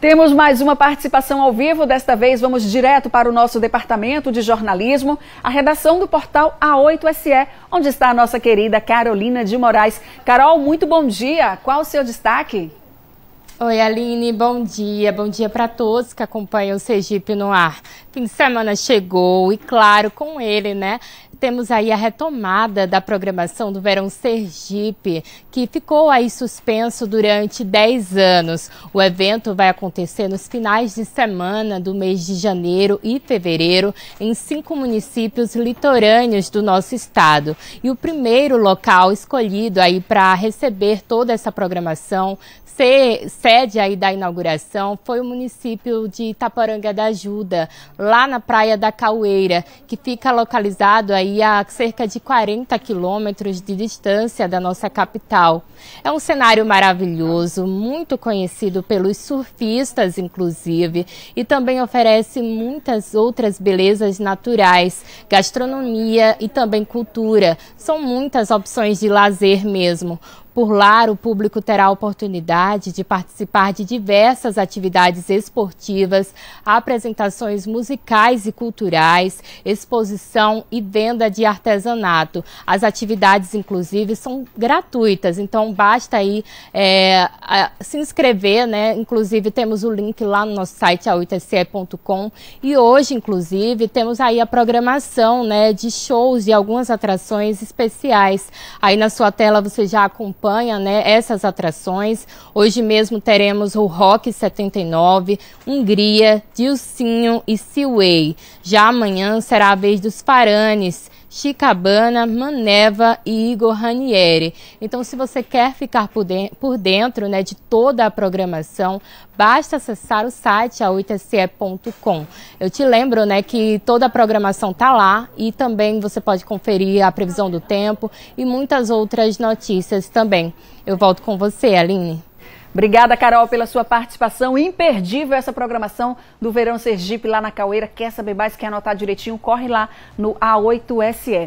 Temos mais uma participação ao vivo. Desta vez, vamos direto para o nosso departamento de jornalismo, a redação do portal A8SE, onde está a nossa querida Carolina de Moraes. Carol, muito bom dia. Qual o seu destaque? Oi, Aline, bom dia. Bom dia para todos que acompanham o Sergipe no ar. Fim de semana chegou e, claro, com ele, né? temos aí a retomada da programação do Verão Sergipe, que ficou aí suspenso durante 10 anos. O evento vai acontecer nos finais de semana do mês de janeiro e fevereiro em cinco municípios litorâneos do nosso estado. E o primeiro local escolhido aí para receber toda essa programação, ser sede aí da inauguração, foi o município de Itaporanga da Ajuda, lá na Praia da Caueira, que fica localizado aí aí a cerca de 40 quilômetros de distância da nossa capital. É um cenário maravilhoso, muito conhecido pelos surfistas, inclusive, e também oferece muitas outras belezas naturais, gastronomia e também cultura. São muitas opções de lazer mesmo. Por lá, o público terá a oportunidade de participar de diversas atividades esportivas, apresentações musicais e culturais, exposição e venda de artesanato. As atividades, inclusive, são gratuitas, então basta aí é, se inscrever, né? Inclusive, temos o link lá no nosso site, a8se.com. E hoje, inclusive, temos aí a programação né, de shows e algumas atrações especiais. Aí na sua tela você já acompanha acompanha né, essas atrações. Hoje mesmo teremos o Rock 79, Hungria, Dilcinho e Seaway. Já amanhã será a vez dos Paranes Chicabana, Maneva e Igor Ranieri. Então, se você quer ficar por, de por dentro né, de toda a programação, basta acessar o site a8se.com. Eu te lembro né, que toda a programação está lá e também você pode conferir a previsão do tempo e muitas outras notícias também. Eu volto com você, Aline. Obrigada, Carol, pela sua participação. Imperdível essa programação do Verão Sergipe lá na Caueira. Quer saber mais? Quer anotar direitinho? Corre lá no A8SE.